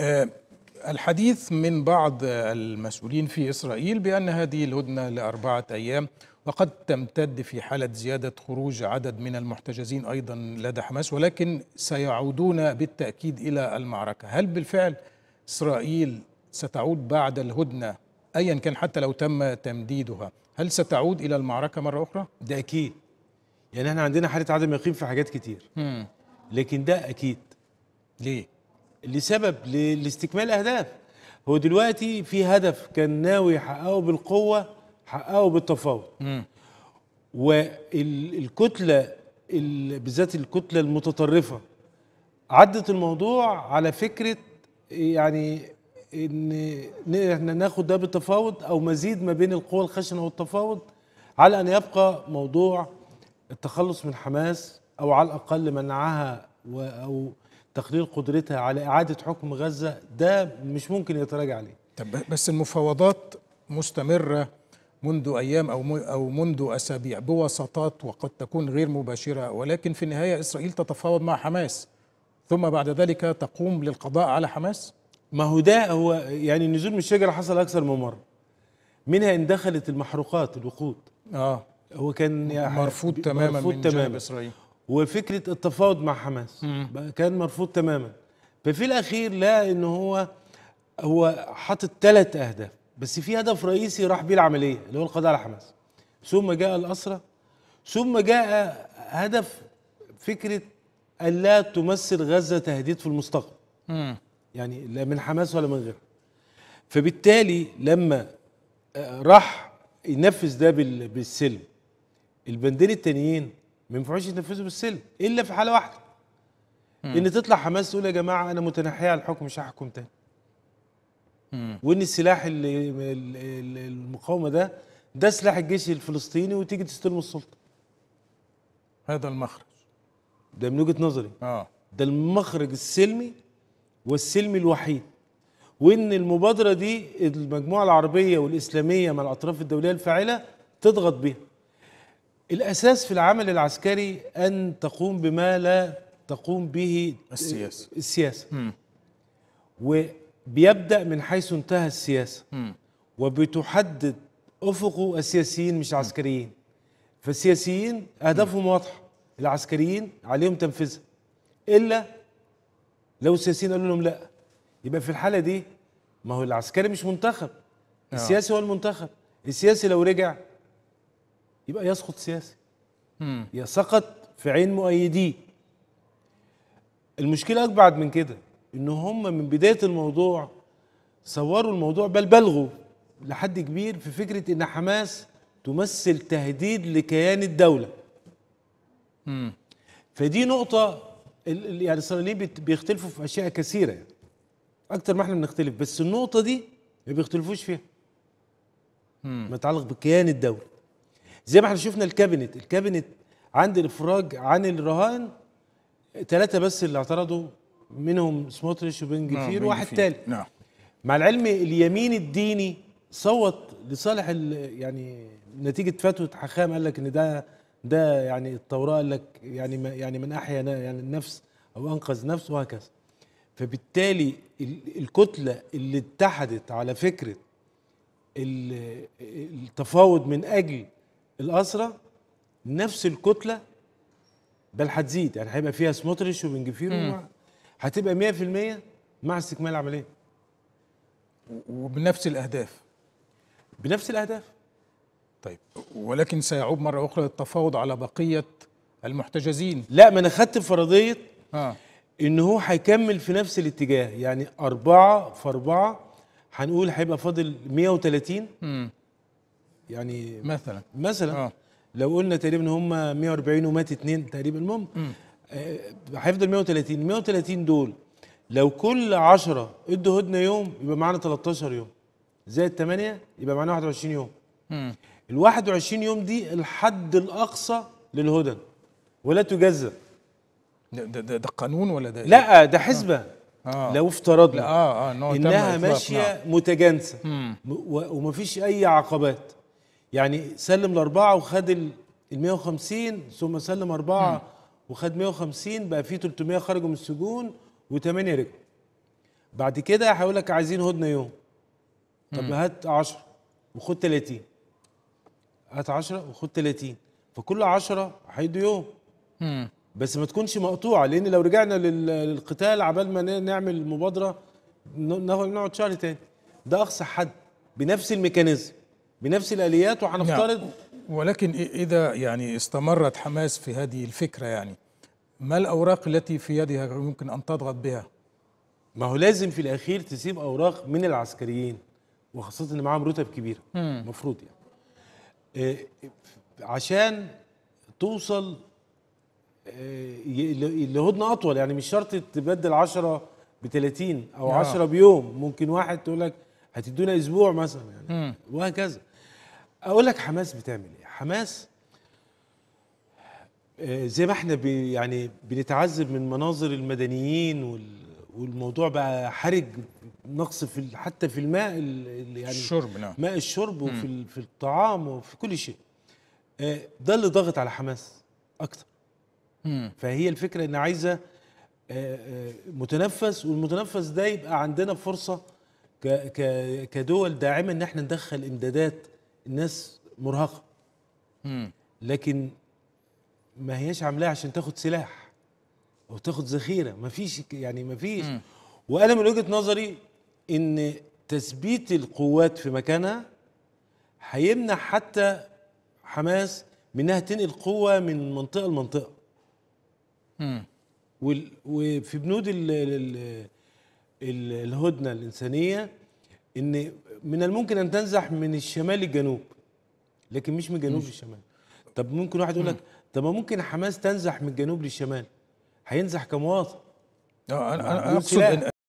آه، الحديث من بعض المسؤولين في إسرائيل بأن هذه الهدنة لأربعة أيام وقد تمتد في حالة زيادة خروج عدد من المحتجزين أيضا لدى حماس ولكن سيعودون بالتأكيد إلى المعركة هل بالفعل إسرائيل ستعود بعد الهدنة أيا كان حتى لو تم تمديدها هل ستعود إلى المعركة مرة أخرى؟ ده أكيد يعني احنا عندنا حالة عدم يقين في حاجات كتير مم. لكن ده أكيد ليه؟ لسبب لاستكمال اهداف هو دلوقتي في هدف كان ناوي يحققه بالقوه حققه بالتفاوض والكتله بالذات الكتله المتطرفه عدت الموضوع على فكره يعني ان احنا ناخد ده بالتفاوض او مزيد ما بين القوى الخشنه والتفاوض على ان يبقى موضوع التخلص من حماس او على الاقل منعها او تقليل قدرتها على إعادة حكم غزة ده مش ممكن يتراجع عليه طب بس المفاوضات مستمرة منذ أيام أو أو منذ أسابيع بوساطات وقد تكون غير مباشرة ولكن في النهاية إسرائيل تتفاوض مع حماس ثم بعد ذلك تقوم للقضاء على حماس ما هو ده هو يعني النزول من الشجرة حصل أكثر من مرة منها إن دخلت المحروقات الوقود آه هو كان يعني مرفوض تماما مرفوض من تماما. جانب إسرائيل وفكره التفاوض مع حماس بقى كان مرفوض تماما ففي الاخير لقى ان هو هو حاطط ثلاث اهداف بس في هدف رئيسي راح بيه العمليه اللي هو القضاء على حماس ثم جاء الاسرى ثم جاء هدف فكره ان لا تمثل غزه تهديد في المستقبل يعني لا من حماس ولا من غيره فبالتالي لما آه، راح ينفذ ده بالسلم البندين التانيين ما ينفعوش يتنفذوا بالسلم الا في حاله واحده ان تطلع حماس تقول يا جماعه انا متنحيه على الحكم مش هحكم تاني وان السلاح اللي المقاومه ده ده سلاح الجيش الفلسطيني وتيجي تستلم السلطه هذا المخرج ده من وجهه نظري اه ده المخرج السلمي والسلمي الوحيد وان المبادره دي المجموعه العربيه والاسلاميه مع الاطراف الدوليه الفاعله تضغط بيها الأساس في العمل العسكري أن تقوم بما لا تقوم به السياسة السياسة م. وبيبدأ من حيث انتهى السياسة م. وبتحدد أفقه السياسيين مش عسكريين فالسياسيين أهدافهم واضحة العسكريين عليهم تنفيذها إلا لو السياسيين قالوا لهم لا يبقى في الحالة دي ما هو العسكري مش منتخب آه. السياسي هو المنتخب السياسي لو رجع يبقى يسقط سياسي يا سقط في عين مؤيديه المشكله اكبر من كده ان هم من بدايه الموضوع صوروا الموضوع بل بلغوا لحد كبير في فكره ان حماس تمثل تهديد لكيان الدوله مم. فدي نقطه يعني الاسرائيليين بيختلفوا في اشياء كثيره يعني. اكتر ما احنا بنختلف بس النقطه دي ما بيختلفوش فيها مم. متعلق بكيان الدوله زي ما احنا شفنا الكابينت الكابينت عند الافراج عن الرهان ثلاثه بس اللي اعترضوا منهم سموتريش وبن نعم، جفير واحد تالي نعم مع العلم اليمين الديني صوت لصالح يعني نتيجه فتوة حخام قال لك ان ده ده يعني التوراه قال لك يعني يعني من احيا يعني النفس او انقذ نفسه وهكذا فبالتالي الكتله اللي اتحدت على فكره التفاوض من اجل الأسرة نفس الكتلة بل هتزيد يعني هيبقى فيها سموتريش وبن جفير هتبقى 100% مع استكمال العملية وبنفس الأهداف بنفس الأهداف طيب ولكن سيعود مرة أخرى التفاوض على بقية المحتجزين لا ما أنا خدت فرضية آه. إن هو هيكمل في نفس الاتجاه يعني أربعة في أربعة هنقول هيبقى فاضل 130 مم. يعني مثلا مثلا آه. لو قلنا تقريبا هم 140 ومات اثنين تقريبا المهم آه، هيفضل 130 130 دول لو كل 10 ادوا هدنه يوم يبقى معانا 13 يوم زائد 8 يبقى معانا 21 يوم ال 21 يوم دي الحد الاقصى للهدن ولا تجزى ده, ده, ده قانون ولا ده إيه؟ لا ده حسبه آه. آه. لو افترضنا آه آه انها ماشيه نعم. متجانسه ومفيش اي عقبات يعني سلم الاربعه وخد ال 150 ثم سلم اربعه م. وخد 150 بقى في 300 خرجوا من السجون و8 رجعوا بعد كده هيقول لك عايزين هدنه يوم طب م. هات 10 وخد 30 هات 10 وخد 30 فكل 10 هيدوا يوم م. بس ما تكونش مقطوعه لان لو رجعنا للقتال عبال ما نعمل مبادره نقعد شهر تاني ده اقصى حد بنفس الميكانيزم بنفس الاليات وهنفترض نعم. ولكن اذا يعني استمرت حماس في هذه الفكره يعني ما الاوراق التي في يدها يمكن ان تضغط بها؟ ما هو لازم في الاخير تسيب اوراق من العسكريين وخاصه ان معاهم رتب كبيره المفروض يعني آه، عشان توصل آه، لهدنه اطول يعني مش شرط تبدل 10 ب 30 او 10 نعم. بيوم ممكن واحد تقول لك هتدونا اسبوع مثلا يعني وهكذا اقول لك حماس بتعمل ايه حماس آه، زي ما احنا بي يعني بنتعذب من مناظر المدنيين وال والموضوع بقى حرج نقص في حتى في الماء يعني الشرب نعم ماء الشرب وفي في الطعام وفي كل شيء آه، ده اللي ضغط على حماس اكتر فهي الفكره ان عايزه آه، متنفس والمتنفس ده يبقى عندنا فرصه كدول داعمه ان احنا ندخل امدادات الناس مرهقه لكن ما هياش عاملاه عشان تاخد سلاح او تاخد ذخيره ما فيش يعني ما فيش وانا من وجهه نظري ان تثبيت القوات في مكانها هيمنع حتى حماس من انها تنقل قوه من منطقه لمنطقه وفي بنود الـ الـ الـ الهدنه الانسانيه ان من الممكن ان تنزح من الشمال للجنوب لكن مش من الجنوب للشمال طب ممكن واحد يقول لك طب ممكن حماس تنزح من الجنوب للشمال هينزح كمواطن اه انا اقصد